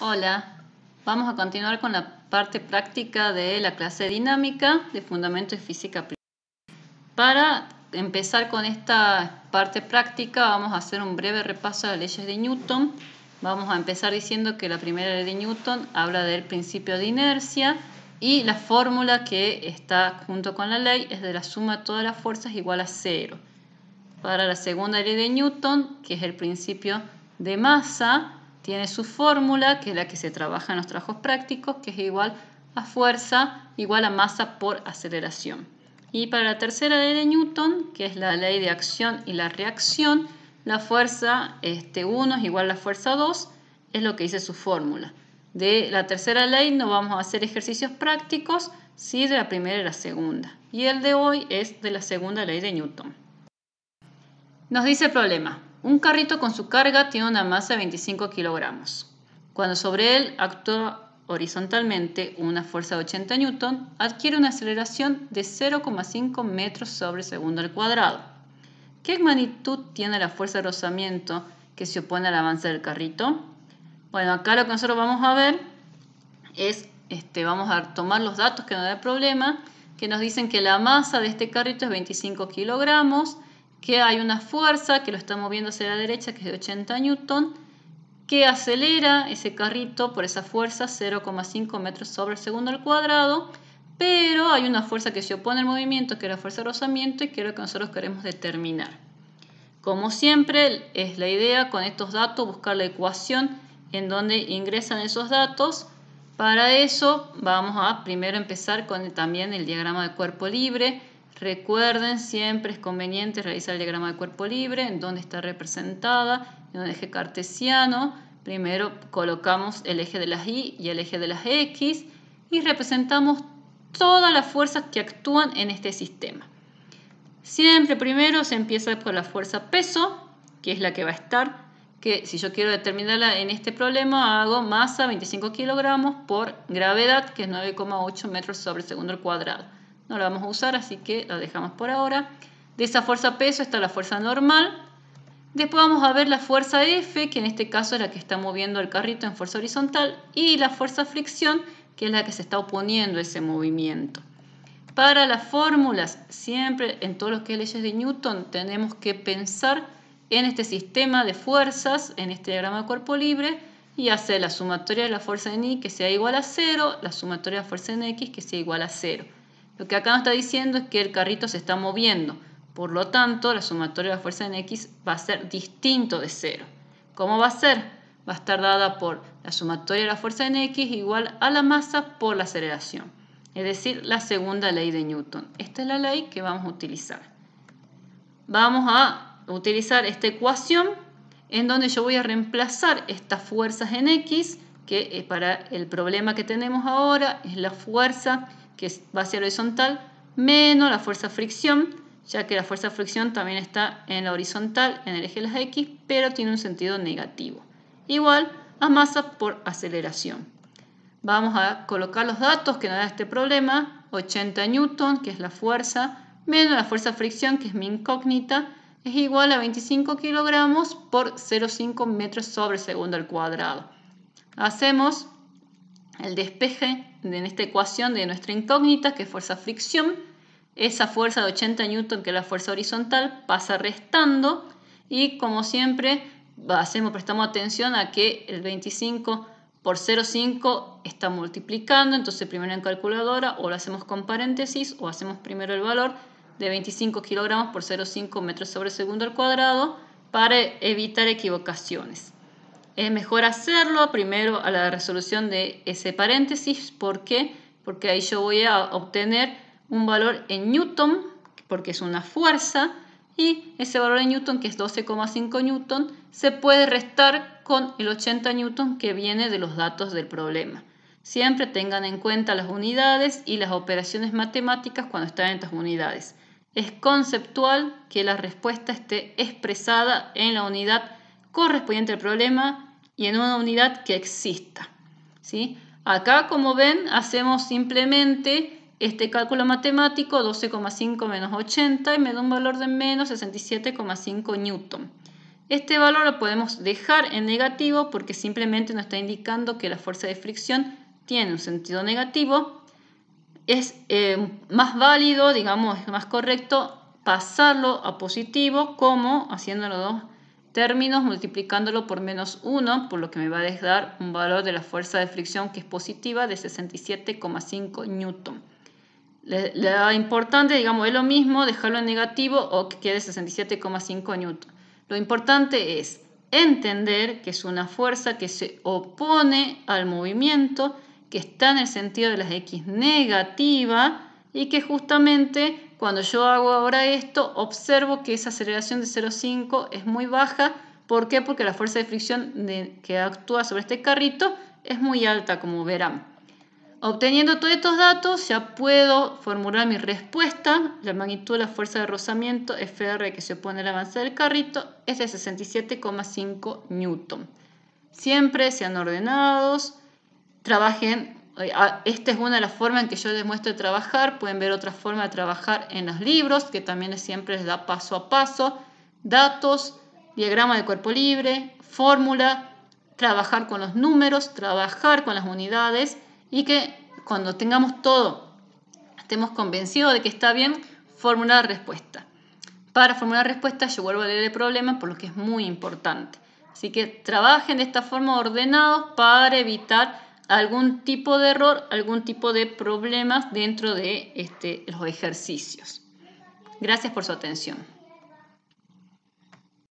Hola, vamos a continuar con la parte práctica de la clase dinámica de Fundamentos de Física Para empezar con esta parte práctica vamos a hacer un breve repaso a las leyes de Newton. Vamos a empezar diciendo que la primera ley de Newton habla del principio de inercia y la fórmula que está junto con la ley es de la suma de todas las fuerzas igual a cero. Para la segunda ley de Newton, que es el principio de masa, tiene su fórmula, que es la que se trabaja en los trabajos prácticos, que es igual a fuerza igual a masa por aceleración. Y para la tercera ley de Newton, que es la ley de acción y la reacción, la fuerza este, 1 es igual a la fuerza 2, es lo que dice su fórmula. De la tercera ley no vamos a hacer ejercicios prácticos, sí de la primera y la segunda. Y el de hoy es de la segunda ley de Newton. Nos dice el problema. Un carrito con su carga tiene una masa de 25 kilogramos. Cuando sobre él actúa horizontalmente una fuerza de 80 newton, adquiere una aceleración de 0,5 metros sobre segundo al cuadrado. ¿Qué magnitud tiene la fuerza de rozamiento que se opone al avance del carrito? Bueno, acá lo que nosotros vamos a ver es, este, vamos a tomar los datos que nos da el problema, que nos dicen que la masa de este carrito es 25 kilogramos, que hay una fuerza que lo está moviendo hacia la derecha, que es de 80 newton, que acelera ese carrito por esa fuerza 0,5 metros sobre el segundo al cuadrado, pero hay una fuerza que se opone al movimiento, que es la fuerza de rozamiento, y que es lo que nosotros queremos determinar. Como siempre, es la idea con estos datos buscar la ecuación en donde ingresan esos datos. Para eso vamos a primero empezar con también el diagrama de cuerpo libre, Recuerden, siempre es conveniente realizar el diagrama de cuerpo libre, en donde está representada, en un eje cartesiano. Primero colocamos el eje de las Y y el eje de las X y representamos todas las fuerzas que actúan en este sistema. Siempre primero se empieza por la fuerza peso, que es la que va a estar, que si yo quiero determinarla en este problema, hago masa 25 kilogramos por gravedad, que es 9,8 metros sobre segundo al cuadrado no la vamos a usar, así que la dejamos por ahora. De esa fuerza peso está la fuerza normal. Después vamos a ver la fuerza F, que en este caso es la que está moviendo el carrito en fuerza horizontal, y la fuerza fricción, que es la que se está oponiendo a ese movimiento. Para las fórmulas, siempre en todos los que es leyes de Newton, tenemos que pensar en este sistema de fuerzas, en este diagrama de cuerpo libre, y hacer la sumatoria de la fuerza en Y que sea igual a cero, la sumatoria de la fuerza en X que sea igual a cero. Lo que acá nos está diciendo es que el carrito se está moviendo. Por lo tanto, la sumatoria de la fuerza en X va a ser distinto de cero. ¿Cómo va a ser? Va a estar dada por la sumatoria de la fuerza en X igual a la masa por la aceleración. Es decir, la segunda ley de Newton. Esta es la ley que vamos a utilizar. Vamos a utilizar esta ecuación en donde yo voy a reemplazar estas fuerzas en X, que para el problema que tenemos ahora es la fuerza que va hacia ser horizontal, menos la fuerza fricción, ya que la fuerza fricción también está en la horizontal, en el eje de las X, pero tiene un sentido negativo. Igual a masa por aceleración. Vamos a colocar los datos que nos da este problema, 80 newton, que es la fuerza, menos la fuerza fricción, que es mi incógnita, es igual a 25 kilogramos por 0,5 metros sobre segundo al cuadrado. Hacemos el despeje en esta ecuación de nuestra incógnita, que es fuerza fricción, esa fuerza de 80 newton que es la fuerza horizontal pasa restando y como siempre hacemos, prestamos atención a que el 25 por 0,5 está multiplicando, entonces primero en calculadora o lo hacemos con paréntesis o hacemos primero el valor de 25 kilogramos por 0,5 metros sobre segundo al cuadrado para evitar equivocaciones es mejor hacerlo primero a la resolución de ese paréntesis. ¿Por qué? Porque ahí yo voy a obtener un valor en newton, porque es una fuerza, y ese valor en newton, que es 12,5 newton, se puede restar con el 80 newton que viene de los datos del problema. Siempre tengan en cuenta las unidades y las operaciones matemáticas cuando están en estas unidades. Es conceptual que la respuesta esté expresada en la unidad correspondiente al problema y en una unidad que exista. ¿sí? Acá, como ven, hacemos simplemente este cálculo matemático, 12,5 menos 80, y me da un valor de menos 67,5 newton. Este valor lo podemos dejar en negativo porque simplemente nos está indicando que la fuerza de fricción tiene un sentido negativo. Es eh, más válido, digamos, es más correcto pasarlo a positivo como haciéndolo dos términos multiplicándolo por menos 1, por lo que me va a dejar un valor de la fuerza de fricción que es positiva de 67,5 newton. Lo importante, digamos, es lo mismo dejarlo en negativo o que quede 67,5 newton. Lo importante es entender que es una fuerza que se opone al movimiento, que está en el sentido de las X negativa y que justamente cuando yo hago ahora esto, observo que esa aceleración de 0,5 es muy baja. ¿Por qué? Porque la fuerza de fricción que actúa sobre este carrito es muy alta, como verán. Obteniendo todos estos datos, ya puedo formular mi respuesta. La magnitud de la fuerza de rozamiento FR que se opone al avance del carrito es de 67,5 N. Siempre sean ordenados, trabajen Ah, esta es una de las formas en que yo les muestro trabajar. Pueden ver otra forma de trabajar en los libros, que también siempre les da paso a paso. Datos, diagrama de cuerpo libre, fórmula, trabajar con los números, trabajar con las unidades y que cuando tengamos todo, estemos convencidos de que está bien, formular respuesta. Para formular respuesta yo vuelvo a leer el problema, por lo que es muy importante. Así que trabajen de esta forma ordenados para evitar algún tipo de error, algún tipo de problemas dentro de este, los ejercicios. Gracias por su atención.